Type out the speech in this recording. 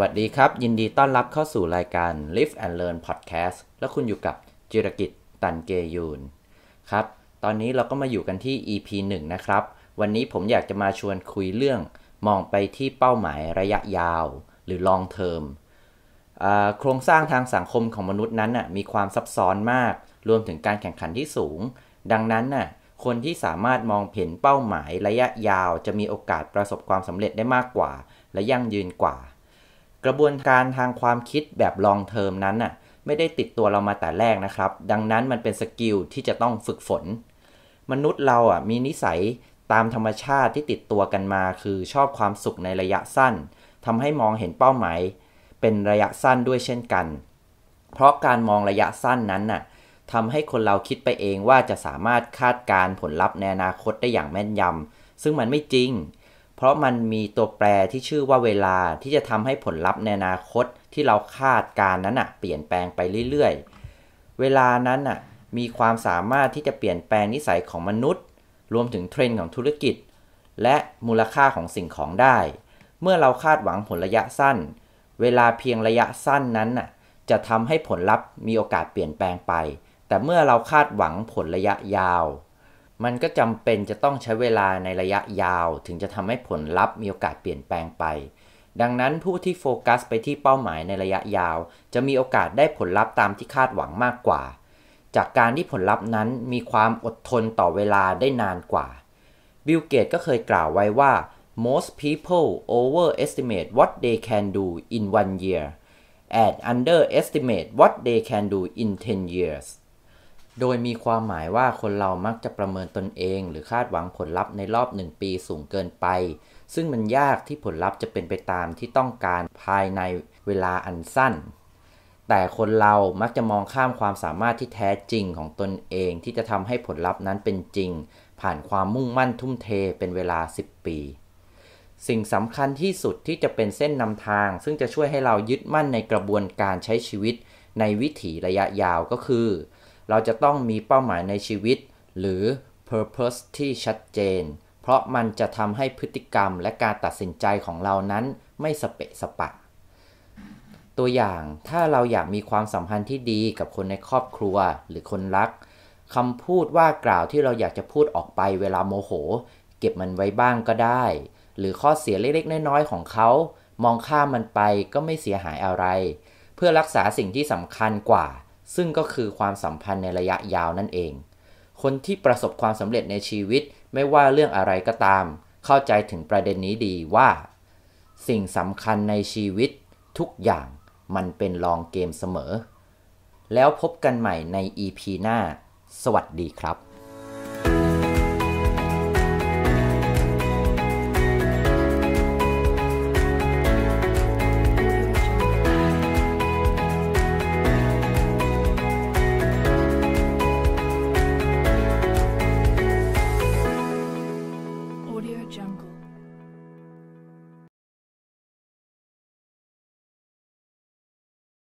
วัสดีครับ ยินดีต้อนรับเข้าสู่รายการ Live and Learn Podcast และคุณอยู่กับจิรกิจ ตันเกยูน ครับ ตอนนี้เราก็มาอยู่กันที่ EP 1 นะครับ วันนี้ผมอยากจะมาชวนคุยเรื่อง มองไปที่เป้าหมายระยะยาว หรือ long term โครงสร้างทางสังคมของมนุษย์นั้น มีความซับซ้อนมาก รวมถึงการแข่งขันที่สูง ดังนั้นน่ะคนที่สามารถมองเห็นเป้าหมายระยะยาว จะมีโอกาสประสบความสำเร็จได้มากกว่า และยั่งยืนกว่ากระบวนการทางความคิดแบบลองเทอมนั้นน่ะไม่ได้ติดตัวเรามาแต่แรกนะครับ ดังนั้นมันเป็นสกิลที่จะต้องฝึกฝน มนุษย์เราอ่ะมีนิสัยตามธรรมชาติที่ติดตัวกันมา คือชอบความสุขในระยะสั้น ทำให้มองเห็นเป้าหมาย เป็นระยะสั้นด้วยเช่นกัน เพราะการมองระยะสั้นนั้นน่ะทำให้คนเราคิดไปเองว่าจะสามารถคาดการผลลัพธ์ในอนาคตได้อย่างแม่นยำซึ่งมันไม่จริงเพราะมันมีตัวแปรที่ชื่อว่าเวลาที่จะทำให้ผลลัพธ์ในอนาคตที่เราคาดการนั้นอะเปลี่ยนแปลงไปเรื่อยๆ เวลานั้นอะมีความสามารถที่จะเปลี่ยนแปลงนิสัยของมนุษย์ รวมถึงเทรนด์ของธุรกิจ และมูลค่าของสิ่งของได้ เมื่อเราคาดหวังผลระยะสั้น เวลาเพียงระยะสั้นนั้นน่ะจะทำให้ผลลัพธ์มีโอกาสเปลี่ยนแปลงไป แต่เมื่อเราคาดหวังผลระยะยาวมันก็จำเป็นจะต้องใช้เวลาในระยะยาว ถึงจะทำให้ผลลัพธ์มีโอกาสเปลี่ยนแปลงไป ดังนั้นผู้ที่โฟกัสไปที่เป้าหมายในระยะยาว จะมีโอกาสได้ผลลัพธ์ตามที่คาดหวังมากกว่า จากการที่ผลลัพธ์นั้นมีความอดทนต่อเวลาได้นานกว่า บิลเกตก็เคยกล่าวไว้ว่า most people overestimate what they can do in one year and underestimate what they can do in 10 years โดยมีความหมายว่าคนเรามักจะประเมินตนเอง หรือคาดหวังผลลัพธ์ในรอบ 1 ปีสูงเกินไป ซึ่งมันยากที่ผลลัพธ์จะเป็นไปตามที่ต้องการภายในเวลาอันสั้น แต่คนเรามักจะมองข้ามความสามารถที่แท้จริงของตนเองที่จะทำให้ผลลัพธ์นั้นเป็นจริง ผ่านความมุ่งมั่นทุ่มเทเป็นเวลา 10 ปี สิ่งสำคัญที่สุดที่จะเป็นเส้นนำทาง ซึ่งจะช่วยให้เรายึดมั่นในกระบวนการใช้ชีวิต ในวิถีระยะยาวก็คือเราจะต้องมีเป้าหมายในชีวิต หรือ purpose ที่ชัดเจน เพราะมันจะทำให้พฤติกรรมและการตัดสินใจของเรานั้นไม่สเปะสปะ ตัวอย่างถ้าเราอยากมีความสัมพันธ์ที่ดีกับคนในครอบครัวหรือคนรักคำพูดว่ากล่าวที่เราอยากจะพูดออกไปเวลาโมโห เก็บมันไว้บ้างก็ได้ หรือข้อเสียเล็ก ๆ น้อยๆของเขา มองข้ามมันไปก็ไม่เสียหายอะไร เพื่อรักษาสิ่งที่สำคัญกว่าซึ่งก็คือความสัมพันธ์ในระยะยาวนั่นเอง คนที่ประสบความสำเร็จในชีวิตไม่ว่าเรื่องอะไรก็ตาม เข้าใจถึงประเด็นนี้ดีว่า สิ่งสำคัญในชีวิตทุกอย่างมันเป็นลองเกมเสมอ แล้วพบกันใหม่ใน EP หน้า สวัสดีครับ Audio Jungle.